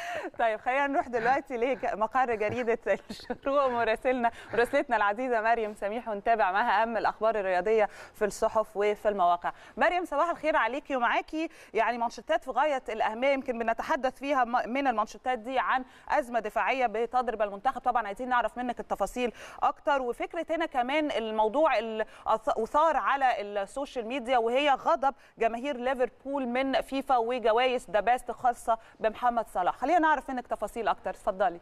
طيب خلينا نروح دلوقتي لمقر جريده الشروق ومراسلنا مراسلتنا العزيزه مريم سميح ونتابع معها اهم الاخبار الرياضيه في الصحف وفي المواقع. مريم صباح الخير عليكي ومعاكي يعني مانشيتات في غايه الاهميه يمكن بنتحدث فيها من المانشيتات دي عن ازمه دفاعيه بتضرب المنتخب طبعا عايزين نعرف منك التفاصيل اكتر وفكره هنا كمان الموضوع اللي اثار على السوشيال ميديا وهي غضب جماهير ليفربول من فيفا وجوائز ذا خاصه بمحمد صلاح. خلينا نعرف منك تفاصيل اكتر اتفضلي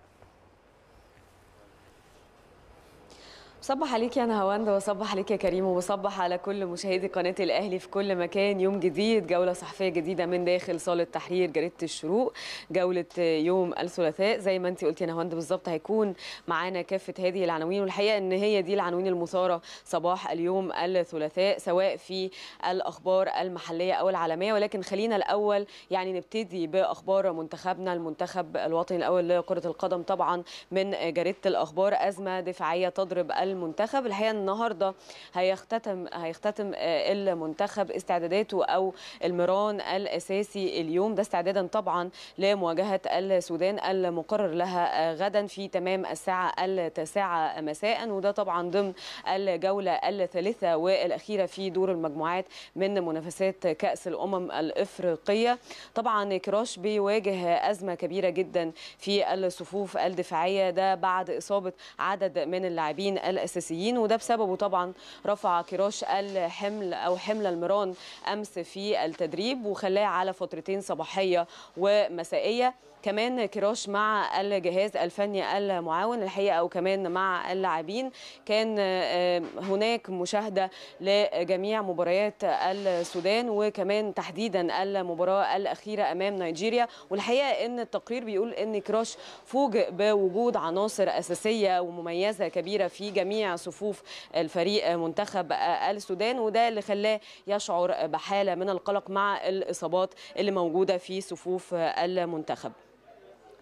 صبح عليك يا نهواندا وصبح عليك يا كريم وصبح على كل مشاهدي قناه الاهلي في كل مكان يوم جديد جوله صحفيه جديده من داخل صاله تحرير جريده الشروق جوله يوم الثلاثاء زي ما انت قلتي يا نهواندا بالظبط هيكون معانا كافه هذه العناوين والحقيقه ان هي دي العناوين المثاره صباح اليوم الثلاثاء سواء في الاخبار المحليه او العالميه ولكن خلينا الاول يعني نبتدي باخبار منتخبنا المنتخب الوطني الاول لكره القدم طبعا من جريده الاخبار ازمه دفاعيه تضرب المنتخب الحقيقه النهارده هيختتم هيختتم آه، المنتخب استعداداته او المران الاساسي اليوم ده استعدادا طبعا لمواجهه السودان المقرر لها آه، غدا في تمام الساعه التاسعه مساء وده طبعا ضمن الجوله الثالثه والاخيره في دور المجموعات من منافسات كاس الامم الافريقيه طبعا كراش بيواجه ازمه كبيره جدا في الصفوف الدفاعيه ده بعد اصابه عدد من اللاعبين الأساسيين وده بسببه طبعا رفع كراش الحمل أو حمل المران أمس في التدريب وخلاه على فترتين صباحية ومسائية كمان كراش مع الجهاز الفني المعاون الحقيقه او كمان مع اللاعبين كان آه، هناك مشاهده لجميع مباريات السودان وكمان تحديدا المباراه الاخيره امام نيجيريا والحقيقه ان التقرير بيقول ان كراش فوجئ بوجود عناصر اساسيه ومميزه كبيره في جميع جميع صفوف الفريق منتخب السودان وده اللي خلاه يشعر بحاله من القلق مع الاصابات اللي موجوده في صفوف المنتخب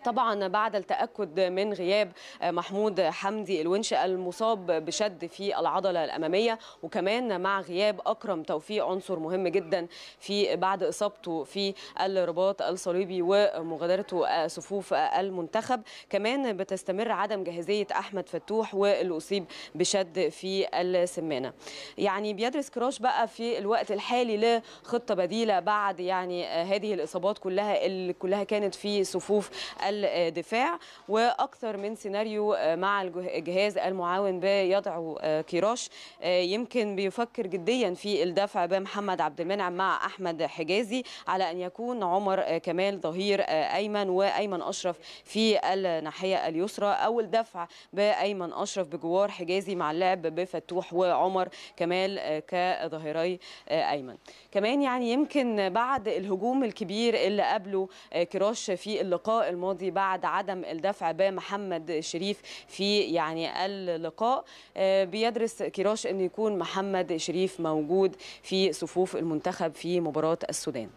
طبعا بعد التأكد من غياب آه، محمود حمدي الونش المصاب بشد في العضلة الأمامية وكمان مع غياب أكرم توفيق عنصر مهم جدا في بعد إصابته في الرباط الصليبي ومغادرته آه، صفوف المنتخب كمان بتستمر عدم جاهزية أحمد فتوح واللي أصيب بشد في السمانة يعني بيدرس كراش بقى في الوقت الحالي لخطة بديلة بعد يعني آه، هذه الإصابات كلها اللي كلها كانت في صفوف الدفاع واكثر من سيناريو آه، مع الجهاز المعاون بيدعو آه، كيراش آه، يمكن بيفكر جديا في الدفع بمحمد عبد المنعم مع احمد حجازي على ان يكون عمر كمال ظهير ايمن وايمن اشرف في الناحيه اليسرى او الدفع بايمن اشرف بجوار حجازي مع اللعب بفتوح وعمر كمال كظهيري ايمن كمان يعني يمكن بعد الهجوم الكبير اللي قبله كيراش في اللقاء الماضي القاضي بعد عدم الدفع بمحمد شريف في يعني اللقاء آه، بيدرس كراش أن يكون محمد شريف موجود في صفوف المنتخب في مباراة السودان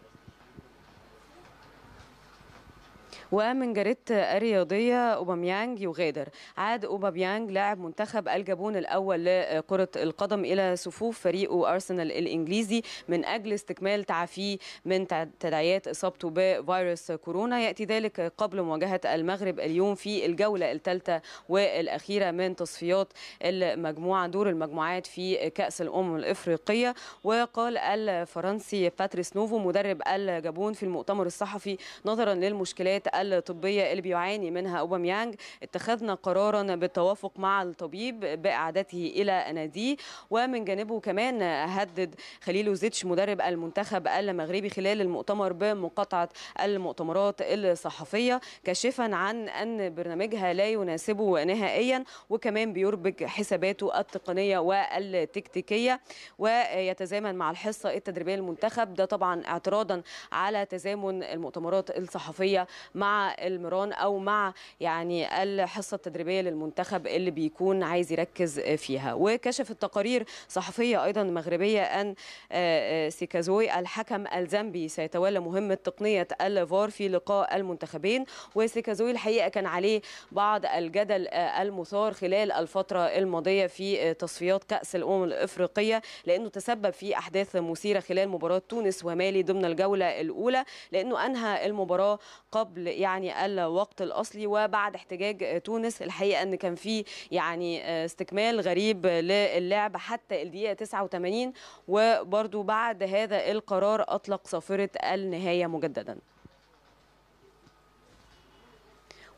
ومن جريدة الرياضية أوباميانج يغادر عاد أوباميانج لاعب منتخب الجابون الأول لكرة القدم إلى صفوف فريقه أرسنال الإنجليزي من أجل استكمال تعافيه من تداعيات إصابته بفيروس كورونا يأتي ذلك قبل مواجهة المغرب اليوم في الجولة الثالثة والأخيرة من تصفيات المجموعة دور المجموعات في كأس الأمم الإفريقية وقال الفرنسي باتريس نوفو مدرب الجابون في المؤتمر الصحفي نظرا للمشكلات الطبية اللي بيعاني منها أوباميانج اتخذنا قرارا بالتوافق مع الطبيب بإعادته إلى ناديه ومن جانبه كمان هدد خليل زيتش مدرب المنتخب المغربي خلال المؤتمر بمقاطعة المؤتمرات الصحفية كاشفا عن أن برنامجها لا يناسبه نهائيا وكمان بيربك حساباته التقنية والتكتيكية ويتزامن مع الحصة التدريبية للمنتخب ده طبعا اعتراضا على تزامن المؤتمرات الصحفية مع مع المران او مع يعني الحصه التدريبيه للمنتخب اللي بيكون عايز يركز فيها وكشفت تقارير صحفيه ايضا مغربيه ان آه، آه، سيكازوي الحكم الزامبي سيتولى مهمه تقنيه الفار في لقاء المنتخبين وسيكازوي الحقيقه كان عليه بعض الجدل آه، المثار خلال الفتره الماضيه في تصفيات كاس الامم الافريقيه لانه تسبب في احداث مثيره خلال مباراه تونس ومالي ضمن الجوله الاولى لانه انهى المباراه قبل يعني الوقت الاصلي وبعد احتجاج تونس الحقيقه ان كان في يعني آه، استكمال غريب للعب حتى الدقيقه 89 وبرده بعد هذا القرار اطلق صافره النهايه مجددا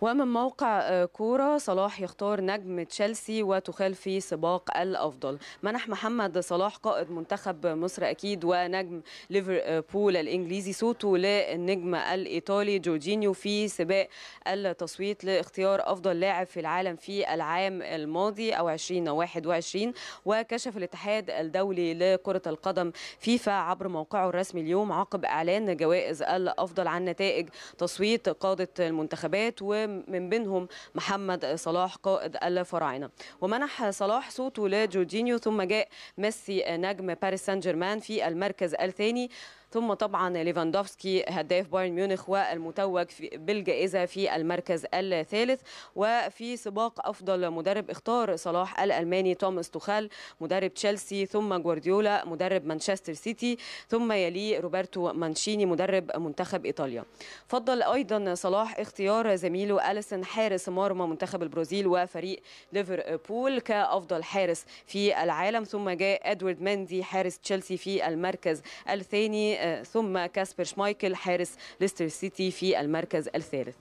ومن موقع آه، كورة صلاح يختار نجم تشيلسي وتخال في سباق الأفضل منح محمد صلاح قائد منتخب مصر أكيد ونجم ليفربول الإنجليزي صوته للنجم الإيطالي جورجينيو في سباق التصويت لاختيار أفضل لاعب في العالم في العام الماضي أو 2021 وكشف الاتحاد الدولي لكرة القدم فيفا عبر موقعه الرسمي اليوم عقب إعلان جوائز الأفضل عن نتائج تصويت قادة المنتخبات و من بينهم محمد صلاح قائد الفراعنة ومنح صلاح صوته لجورجينيو ثم جاء ميسي نجم باريس سان جيرمان في المركز الثاني ثم طبعا ليفاندوفسكي هداف بايرن ميونخ والمتوج بالجائزه في المركز الثالث وفي سباق افضل مدرب اختار صلاح الالماني توماس توخال مدرب تشيلسي ثم جوارديولا مدرب مانشستر سيتي ثم يليه روبرتو مانشيني مدرب منتخب ايطاليا فضل ايضا صلاح اختيار زميله اليسن حارس مرمى منتخب البرازيل وفريق ليفربول كافضل حارس في العالم ثم جاء ادوارد مندي حارس تشيلسي في المركز الثاني آه، ثم كاسبر شمايكل حارس ليستر سيتي في المركز الثالث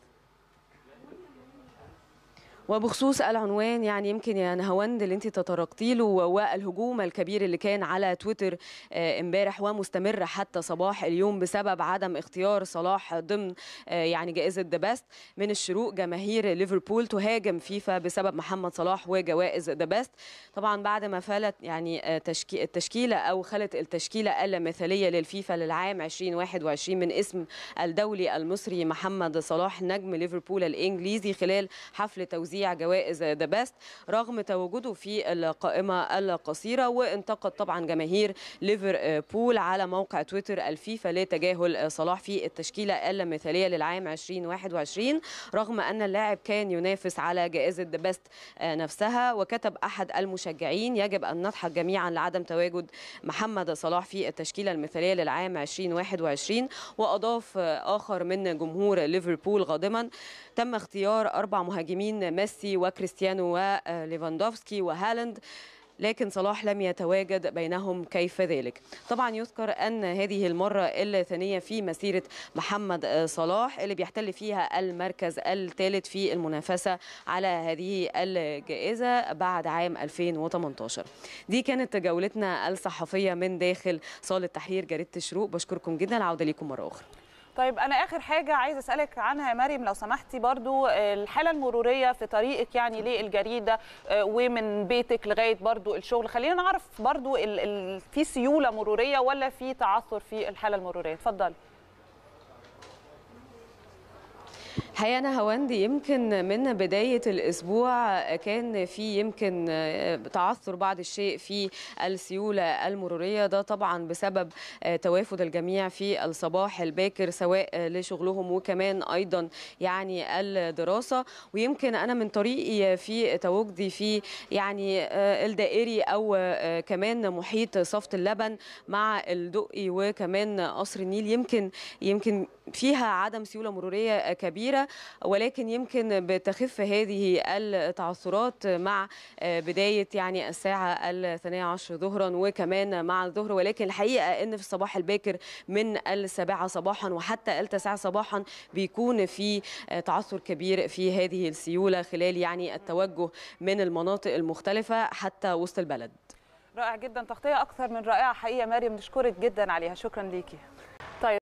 وبخصوص العنوان يعني يمكن يا نهاوند اللي انت تطرقتي له والهجوم الكبير اللي كان على تويتر آه، امبارح ومستمر حتى صباح اليوم بسبب عدم اختيار صلاح ضمن آه، يعني جائزه ذا بيست من الشروق جماهير ليفربول تهاجم فيفا بسبب محمد صلاح وجوائز ذا بيست طبعا بعد ما فلت يعني آه، تشكي التشكيله او خلت التشكيله اللامثاليه للفيفا للعام 2021 من اسم الدولي المصري محمد صلاح نجم ليفربول الانجليزي خلال حفل توزيع توزيع جوائز ذا بيست رغم تواجده في القائمه القصيره وانتقد طبعا جماهير ليفربول على موقع تويتر الفيفا لتجاهل صلاح في التشكيله اللامثاليه للعام 2021 رغم ان اللاعب كان ينافس على جائزه ذا بيست نفسها وكتب احد المشجعين يجب ان نضحك جميعا لعدم تواجد محمد صلاح في التشكيله المثاليه للعام 2021 واضاف اخر من جمهور ليفربول غاضما تم اختيار اربع مهاجمين ميسي وكريستيانو وليفاندوفسكي وهالاند لكن صلاح لم يتواجد بينهم كيف ذلك طبعا يذكر أن هذه المرة الثانية في مسيرة محمد صلاح اللي بيحتل فيها المركز الثالث في المنافسة على هذه الجائزة بعد عام 2018 دي كانت جولتنا الصحفية من داخل صالة تحرير جريدة الشروق بشكركم جدا العودة لكم مرة أخرى طيب انا اخر حاجه عايز اسالك عنها يا مريم لو سمحتي برضو الحاله المروريه في طريقك يعني للجريده آه، ومن بيتك لغايه برضو الشغل خلينا نعرف برضو ال ال في سيوله مروريه ولا في تعثر في الحاله المروريه اتفضلي الحقيقه انا هواندي يمكن من بدايه الاسبوع كان في يمكن آه، تعثر بعض الشيء في السيوله المروريه ده طبعا بسبب آه، توافد الجميع في الصباح الباكر سواء آه، لشغلهم وكمان ايضا يعني الدراسه ويمكن انا من طريقي في تواجدي في يعني الدائري او كمان محيط صفت اللبن مع الدقي وكمان قصر النيل يمكن يمكن فيها عدم سيوله مروريه كبيره ولكن يمكن بتخف هذه التعثرات مع آه، بدايه يعني الساعه الثانيه عشر ظهرا وكمان مع الظهر ولكن الحقيقه ان في الصباح الباكر من السابعه صباحا وحتى التاسعه صباحا بيكون في آه، تعثر كبير في هذه السيوله خلال يعني التوجه من المناطق المختلفه حتى وسط البلد رائع جدا تغطيه اكثر من رائعه حقيقه مريم نشكرك جدا عليها شكرا ليكي طيب.